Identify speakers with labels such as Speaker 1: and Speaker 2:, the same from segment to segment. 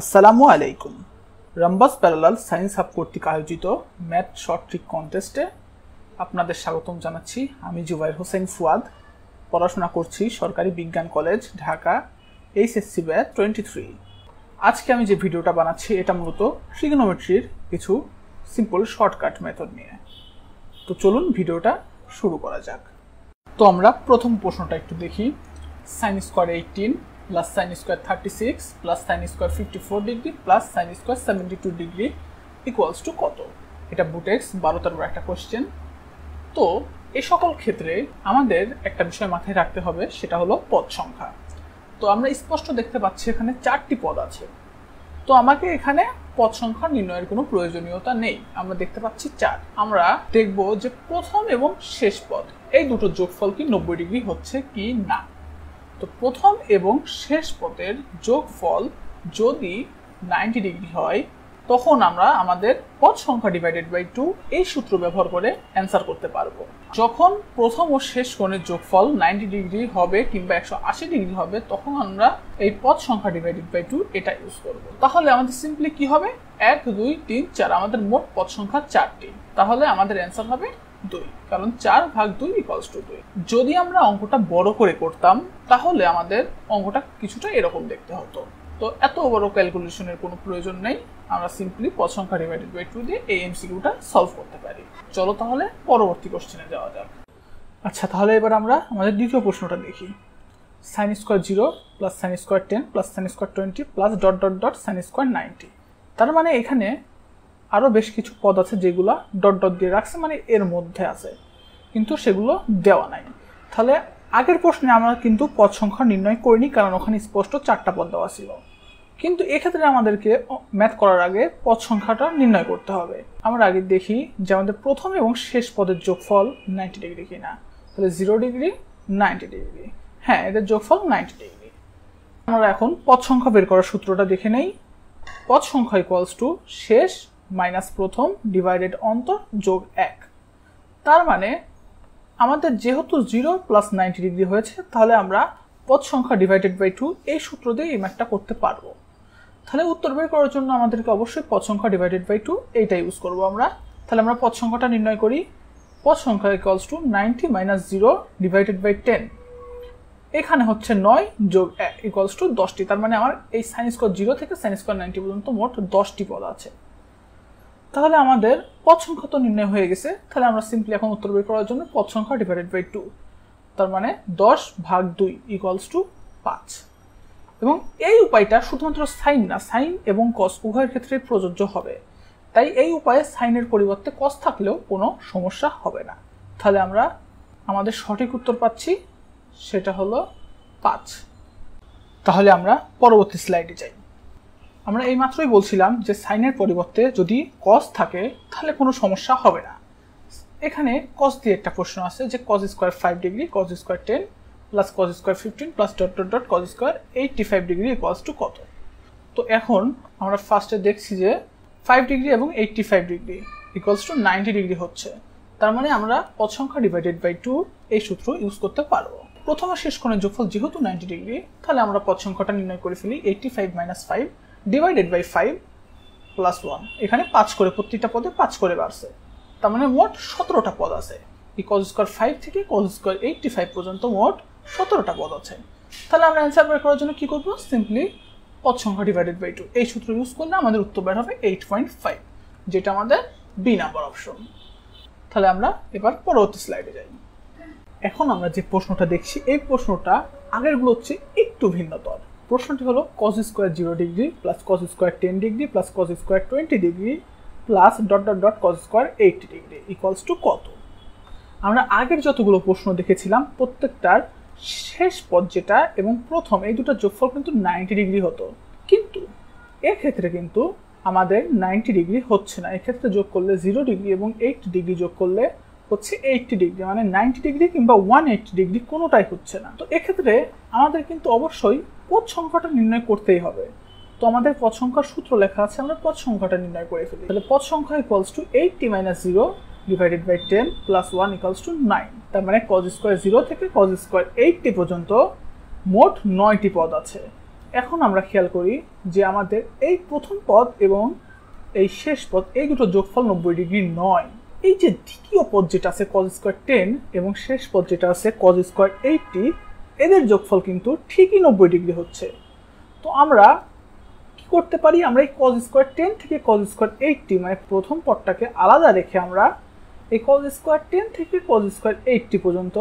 Speaker 1: আসসালামু আলাইকুম রাম্বাস parallel science hub কর্তৃক আয়োজিত ম্যাথ শর্ট ট্রিক কন্টেস্টে আপনাদের স্বাগতম জানাচ্ছি আমি জুবাইর হোসেন ফুয়াদ পড়াশোনা করছি সরকারি বিজ্ঞান college Dhaka HSC batch twenty three আজকে আমি যে ভিডিওটা বানাচ্ছি এটা মূলত ট্রিগনোমেট্রির কিছু সিম্পল শর্টকাট মেথড নিয়ে তো চলুন ভিডিওটা শুরু করা যাক তো আমরা প্রথম প্রশ্নটা একটু দেখি sine square eighteen plus sine square thirty six plus sine square fifty four degree plus sine square seventy two degree equals to কত এটা বুটেক্স বারো তেরো একটা কোয়েশ্চেন তো এ সকল ক্ষেত্রে আমাদের একটা বিষয় মাথায় রাখতে হবে সেটা হলো পদ সংখ্যা তো আমরা স্পষ্ট দেখতে পাচ্ছি এখানে চারটি পদ আছে তো আমাকে এখানে পদ সংখ্যা নির্ণয়ের কোনো প্রয়োজনীয়তা নেই আমরা দেখতে পাচ্ছি চার আমরা দেখব যে প্রথম এবং শেষ পদ এই দুটো যোগফল কি নব্বই ডিগ্রি হচ্ছে কি না তো প্রথম এবং শেষ পদের যোগফল যদি নাইনটি ডিগ্রি হয় তখন আমরা আমাদের পথ সংখ্যা ডিভাইডেড বাই টু এই সূত্র ব্যবহার করে অ্যান্সার করতে পারবো যখন প্রথম ও শেষ কোণের যোগফল নাইনটি ডিগ্রি হবে কিংবা একশো আশি ডিগ্রি হবে তখন আমরা এই পথ সংখ্যা ডিভাইডেড বাই টু এটা ইউজ করব তাহলে আমাদের সিম্পলি কি হবে এক দুই তিন চার আমাদের মোট পথ সংখ্যা চারটি তাহলে আমাদের অ্যান্সার হবে দুই কারণ চার ভাগ দুই ইকলস টু দুই যদি আমরা অঙ্কটা বড় করে করতাম তাহলে আমাদের অঙ্কটা কিছুটা এরকম দেখতে হতো তো এত বড় ক্যালকুলেশনের কোনো প্রয়োজন নেই আমরা সিম্পলি পদ সংখ্যা ডিভাইডেড বাই টু দিয়ে এই এমসিকিউটা সলভ করতে পারি চলো তাহলে পরবর্তী কোশ্চেনে যাওয়া যাক আচ্ছা তাহলে এবার আমরা আমাদের দ্বিতীয় প্রশ্নটা দেখি sine square zero plus sine square ten plus sine square twenty plus dot dot dot sine square ninety তার মানে এখানে আরও বেশ কিছু পদ আছে যেগুলো ডট ডট দিয়ে রাখছে মানে এর মধ্যে আছে কিন্তু সেগুলো দেওয়া নাই তাহলে আগের প্রশ্নে আমরা কিন্তু পদ সংখ্যা নির্ণয় করিনি কারণ ওখানে স্পষ্ট চারটা পদ দেওয়া ছিল কিন্তু এক্ষেত্রে আমাদেরকে ম্যাথ করার আগে পদ সংখ্যাটা নির্ণয় করতে হবে আমরা আগে দেখি যে আমাদের প্রথম এবং শেষ পদের যোগফল নাইনটি ডিগ্রি কিনা তাহলে জিরো ডিগ্রি নাইনটি ডিগ্রি হ্যাঁ এদের যোগফল নাইনটি ডিগ্রি আমরা এখন পদ সংখ্যা বের করার সূত্রটা দেখে নেই পদ সংখ্যা ইকুয়ালস টু শেষ মাইনাস প্রথম ডিভাইডেড অন্তর যোগ এক তার মানে আমাদের যেহেতু জিরো প্লাস নাইনটি ডিগ্রি হয়েছে তাহলে আমরা পদ সংখ্যা ডিভাইডেড বাই টু এই সূত্র দিয়ে এই ম্যাথটা করতে পারবো তাহলে উত্তর বের করার জন্য আমাদেরকে অবশ্যই পদ সংখ্যা ডিভাইডেড বাই টু এইটা ইউজ করবো আমরা তাহলে আমরা পদ সংখ্যাটা নির্ণয় করি পদ সংখ্যা equals to ninety minus zero divided by ten এখানে হচ্ছে নয় যোগ ইকলস টু দশটি তার মানে আমার এই সাইন স্কোয়ার জিরো থেকে সাইন স্কোয়ার নাইনটি পর্যন্ত মোট দশটি পদ আছে তাহলে আমাদের পদ সংখ্যা তো নির্ণয় হয়ে গেছে তাহলে আমরা সিম্পলি এখন উত্তর বের করার জন্য পদ সংখ্যা ডিভাইডেড বাই টু তার মানে দশ ভাগ দুই ইকুয়ালস টু পাঁচ এবং এই উপায়টা শুধুমাত্র সাইন না সাইন এবং কস উভয়ের ক্ষেত্রে প্রযোজ্য হবে তাই এই উপায়ে সাইনের পরিবর্তে কস থাকলেও কোনো সমস্যা হবে না তাহলে আমরা আমাদের সঠিক উত্তর পাচ্ছি সেটা হলো পাঁচ তাহলে আমরা পরবর্তী স্লাইডে যাই আমরা এই মাত্রই বলছিলাম যে সাইনের পরিবর্তে যদি কস থাকে তাহলে কোনো সমস্যা হবে না এখানে কস দিয়ে একটা প্রশ্ন আছে যে cos square five degree cos square ten plus cos square fifteen plus dot dot dot cos square eighty five degree equals to কত তো এখন আমরা ফার্স্টে দেখছি যে ফাইভ ডিগ্রি এবং eighty five degree equals to ninety degree হচ্ছে তার মানে আমরা কত সংখ্যা ডিভাইডেড বাই টু এই সূত্র ইউজ করতে পারবো প্রথম শেষ কোণের যোগফল যেহেতু নাইনটি ডিগ্রি তাহলে আমরা পদ সংখ্যাটা নির্ণয় করে ফেলি eighty five minus five divided by five plus one এখানে পাঁচ করে প্রতিটা পদে পাঁচ করে বাড়ছে তার মানে মোট সতেরোটা পদ আছে এই কজ স্কোয়ার ফাইভ থেকে কজ স্কোয়ার এইটটি ফাইভ পর্যন্ত মোট সতেরোটা পদ আছে তাহলে আমরা অ্যান্সার বের করার জন্য কী করবো সিম্পলি পদ সংখ্যা ডিভাইডেড বাই টু এই সূত্র ইউজ করলে আমাদের উত্তর বের হবে এইট পয়েন্ট ফাইভ যেটা আমাদের বি নাম্বার অপশন তাহলে আমরা এবার পরবর্তী স্লাইডে যাই এখন আমরা যে প্রশ্নটা দেখছি এই প্রশ্নটা আগেরগুলো হচ্ছে একটু ভিন্নতর প্রশ্নটি হলো cos square zero degree plus cos square ten degree plus cos square twenty degree plus dot dot dot cos square eighty degree equals to কত আমরা আগের যতগুলো প্রশ্ন দেখেছিলাম প্রত্যেকটার শেষ পদ যেটা এবং প্রথম এই দুটো যোগফল কিন্তু নাইনটি ডিগ্রি হতো কিন্তু এক্ষেত্রে কিন্তু আমাদের নাইনটি ডিগ্রি হচ্ছে না এক্ষেত্রে যোগ করলে জিরো ডিগ্রি এবং এইট ডিগ্রি যোগ করলে হচ্ছে এইটটি ডিগ্রি মানে নাইনটি ডিগ্রি কিংবা ওয়ান ডিগ্রি কোনোটাই হচ্ছে না তো এক্ষেত্রে আমাদের কিন্তু অবশ্যই পথ সংখ্যাটা নির্ণয় করতেই হবে তো আমাদের পথ সংখ্যার সূত্র লেখা আছে আমরা পথ সংখ্যাটা নির্ণয় করে ফেলি তাহলে পথ সংখ্যা equals to eighty minus zero divided by ten plus one equals to nine তার মানে কজ স্কোয়ার জিরো থেকে কজ স্কোয়ার এইটটি পর্যন্ত মোট নয়টি পদ আছে এখন আমরা খেয়াল করি যে আমাদের এই প্রথম পদ এবং এই শেষ পদ এই দুটো যোগফল নব্বই ডিগ্রি নয় এই যে দ্বিতীয় পদ যেটা আছে কজ স্কোয়ার টেন এবং শেষ পদ যেটা আছে কজ স্কোয়ার এইটটি এদের যোগফল কিন্তু ঠিকই নব্বই ডিগ্রি হচ্ছে তো আমরা কি করতে পারি আমরা এই কজ স্কোয়ার টেন থেকে কজ স্কোয়ার এইটটি মানে প্রথম পদটাকে আলাদা রেখে আমরা এই কজ স্কোয়ার টেন থেকে কজ স্কোয়ার এইটটি পর্যন্ত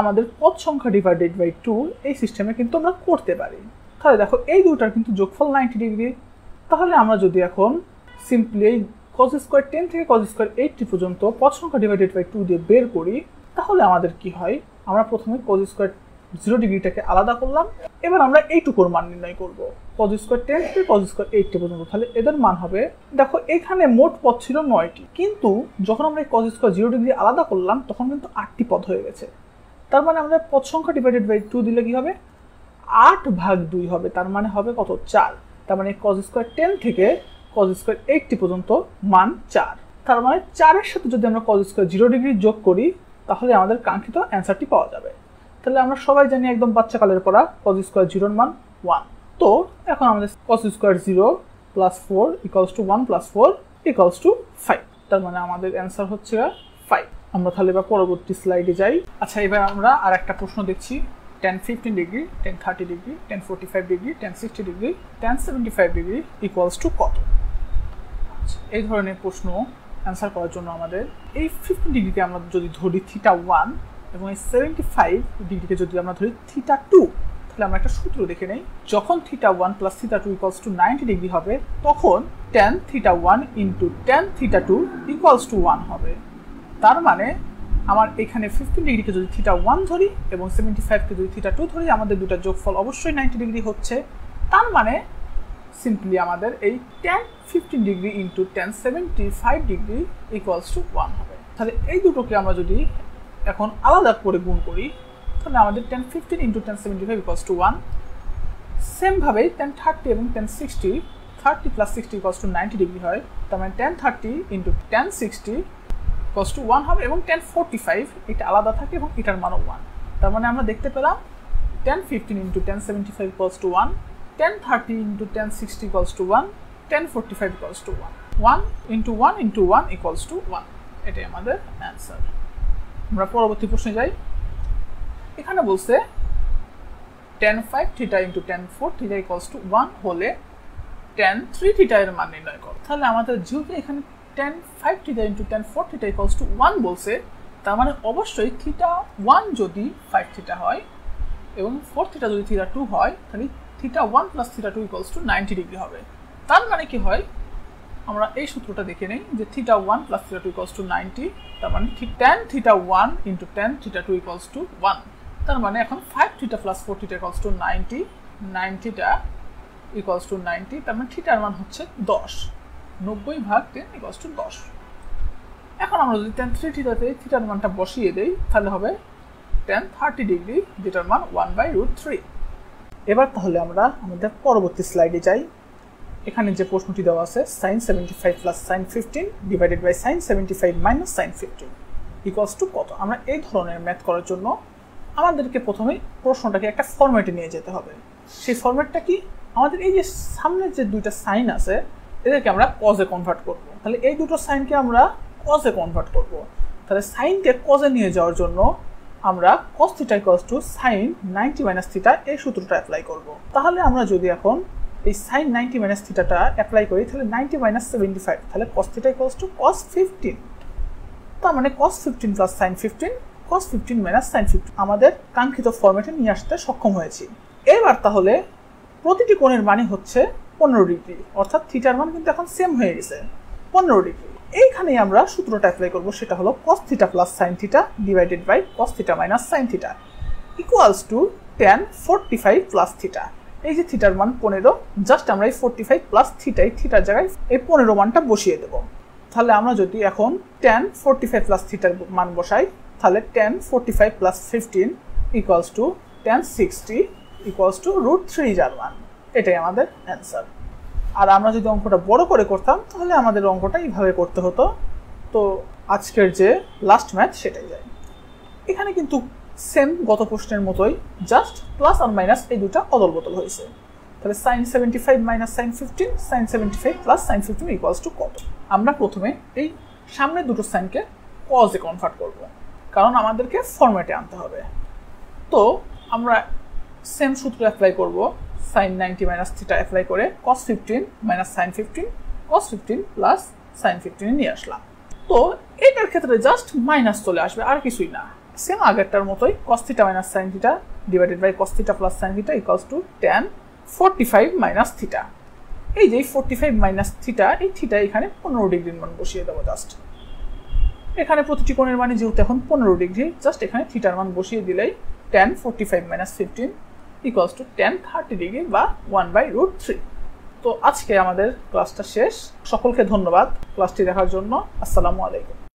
Speaker 1: আমাদের পদ সংখ্যা ডিভাইডেড বাই টু এই সিস্টেমে কিন্তু আমরা করতে পারি তাহলে দেখো এই দুটার কিন্তু যোগফল নাইনটি ডিগ্রি তাহলে আমরা যদি এখন সিম্পলি এই cos স্কোয়ার টেন থেকে cos স্কোয়ার এইটটি পর্যন্ত পদ সংখ্যা ডিভাইডেড বাই টু দিয়ে বের করি তাহলে আমাদের কি হয় আমরা প্রথমে cos স্কোয়ার জিরো ডিগ্রিটাকে আলাদা করলাম এবার আমরা এইটুকুর মান নির্ণয় করব cos স্কোয়ার টেন থেকে cos স্কোয়ার 80 পর্যন্ত তাহলে এদের মান হবে দেখো এখানে মোট পদ ছিল নয়টি কিন্তু যখন আমরা cos cos square zero degree আলাদা করলাম তখন কিন্তু আটটি পদ হয়ে গেছে তার মানে আমরা পদ সংখ্যা ডিভাইডেড বাই টু দিলে কি হবে আট ভাগ দুই হবে তার মানে হবে কত চার তার মানে cos স্কোয়ার টেন থেকে কজ স্কোয়ার এইটটি পর্যন্ত মান চার তার মানে চারের সাথে যদি আমরা কজ স্কোয়ার জিরো ডিগ্রি যোগ করি তাহলে আমাদের কাঙ্ক্ষিত অ্যান্সারটি পাওয়া যাবে তাহলে আমরা সবাই জানি একদম বাচ্চাকালের পড়া কজ স্কোয়ার জিরোর মান ওয়ান তো এখন আমাদের cos square zero plus four equals to one plus four equals to five তার মানে আমাদের অ্যান্সার হচ্ছে ফাইভ আমরা তাহলে এবার পরবর্তী স্লাইডে যাই আচ্ছা এবার আমরা আর একটা প্রশ্ন দেখছি tan fifteen degree tan thirty degree tan forty five degree tan sixty degree tan seventy five degree equals to কত এই ধরনের প্রশ্ন অ্যান্সার করার জন্য আমাদের এই ফিফটি ডিগ্রিকে আমরা যদি ধরি থিটা ওয়ান এবং এই সেভেন্টি ফাইভ ডিগ্রিকে যদি আমরা ধরি থিটা টু তাহলে আমরা একটা সূত্র দেখে নেই যখন theta one plus theta two equals to ninety degree হবে তখন tan theta one into tan theta two equals to one হবে তার মানে আমার এখানে ফিফটিন ডিগ্রিকে যদি থিটা ওয়ান ধরি এবং সেভেন্টি ফাইভকে যদি থিটা টু ধরি আমাদের দুটা যোগফল অবশ্যই নাইনটি ডিগ্রি হচ্ছে তার মানে সিম্পলি আমাদের এই tan fifteen degree into tan seventy five degree equals to one হবে তাহলে এই দুটোকে আমরা যদি এখন আলাদা করে গুণ করি তাহলে আমাদের tan fifteen into tan seventy five equals to one সেমভাবে টেন থার্টি এবং tan sixty thirty plus sixty equals to ninety degree হয় তার মানে tan thirty into tan sixty equals to one হবে এবং টেন ফোরটি ফাইভ এটা আলাদা থাকে এবং এটার মানও ওয়ান তার মানে আমরা দেখতে পেলাম tan fifteen into tan seventy five equals to one 1030 into 1060 equals to 1 1045 equals to 1 1 into 1 into 1 equals to 1 এটাই আমাদের অ্যান্সার আমরা পরবর্তী প্রশ্নে যাই এখানে বলছে tan five theta into tan four theta equals to one হলে টেন থ্রি থিটা এর মান নির্ণয় করো তাহলে আমাদের যেহেতু এখানে tan five theta into tan four theta equals to one বলছে তার মানে অবশ্যই থিটা ওয়ান যদি ফাইভ থিটা হয় এবং ফোর থিটা যদি থিটা টু হয় তাহলে theta one plus theta two equals to ninety degree হবে তার মানে কি হয় আমরা এই সূত্রটা দেখে নিই যে theta one plus theta two equals to ninety তার মানে tan theta one into tan theta two equals to one তার মানে এখন five theta plus four theta equals to ninety nine theta equals to ninety তার মানে থিটার মান হচ্ছে দশ নব্বই ভাগ টেন ইকলস টু দশ এখন আমরা যদি টেন থ্রি থিটাতে থিটার মানটা বসিয়ে দিই তাহলে হবে টেন থার্টি ডিগ্রি যেটার মান ওয়ান বাই রুট থ্রি এবার তাহলে আমরা আমাদের পরবর্তী স্লাইডে যাই এখানে যে প্রশ্নটি দেওয়া আছে sine seventy five plus sine fifteen divided by sine seventy five minus sine fifteen equals to কত আমরা এই ধরনের ম্যাথ করার জন্য আমাদেরকে প্রথমে প্রশ্নটাকে একটা ফর্ম্যাটে নিয়ে যেতে হবে সেই ফর্ম্যাটটা কি আমাদের এই যে সামনের যে দুইটা সাইন আছে এদেরকে আমরা কজে কনভার্ট করব তাহলে এই দুটো সাইনকে আমরা কজে কনভার্ট করব তাহলে সাইনকে কজে নিয়ে যাওয়ার জন্য আমরা cos θ টু sin 90 θ এই সূত্রটা অ্যাপ্লাই করব তাহলে আমরা যদি এখন এই sin 90 মাইনাস থিটাটা অ্যাপ্লাই করি তাহলে 90 মাইনাস 75 তাহলে cos θ টু cos 15 তার মানে cos 15 plus sin 15 cos 15 minus sin 15 আমাদের কাঙ্ক্ষিত ফরম্যাটে নিয়ে আসতে সক্ষম হয়েছি এবার তাহলে প্রতিটি কোণের মানে হচ্ছে পনেরো ডিগ্রি অর্থাৎ থিটার মান কিন্তু এখন সেম হয়ে গেছে পনেরো ডিগ্রি এইখানে আমরা সূত্রটা অ্যাপ্লাই করবো সেটা হলো cos theta plus sine theta divided by cos theta minus sin theta equals to tan five plus theta এই যে থিটার মান পনেরো জাস্ট আমরা এই ফাইভ প্লাস থিটা থিটার জায়গায় এই পনেরো মানটা বসিয়ে দেব তাহলে আমরা যদি এখন টেন tan ফাইভ প্লাস থিটার মান বসাই তাহলে tan tan five plus fifteen equals to tan sixty equals to root three যার ওয়ান এটাই আমাদের অ্যান্সার আর আমরা যদি অঙ্কটা বড় করে করতাম তাহলে আমাদের অঙ্কটা এইভাবে করতে হতো তো আজকের যে লাস্ট ম্যাচ সেটাই যায় এখানে কিন্তু সেম গত প্রশ্নের মতোই জাস্ট প্লাস আর মাইনাস এই দুটা অদল বদল হয়েছে তাহলে sine seventy five minus sine fifteen sine seventy five plus sine fifteen equals to কত আমরা প্রথমে এই সামনে দুটো সাইনকে কজে কনভার্ট করব কারণ আমাদেরকে ফর্ম্যাটে আনতে হবে তো আমরা সেম সূত্র অ্যাপ্লাই করব sine ninety minus theta apply করে cos fifteen minus sine fifteen cos fifteen plus sine ফিফটিনে নিয়ে আসলাম তো এটার ক্ষেত্রে জাস্ট মাইনাস চলে আসবে আর কিছুই না সেম আগেরটার মতোই cos theta minus sine theta divided by cos theta plus sine theta equals to tan forty five minus theta এই যে ফোরটি ফাইভ মাইনাস থিটা এই থিটা এখানে পনেরো ডিগ্রির মান বসিয়ে দেবো জাস্ট এখানে প্রতিটি কোণের মানে যেহেতু এখন পনেরো ডিগ্রি জাস্ট এখানে থিটার মান বসিয়ে দিলেই tan forty five minus fifteen equals to tan thirty degree বা ওয়ান বাই রুট থ্রি তো আজকে আমাদের ক্লাসটা শেষ সকলকে ধন্যবাদ ক্লাসটি দেখার জন্য আসসালামু আলাইকুম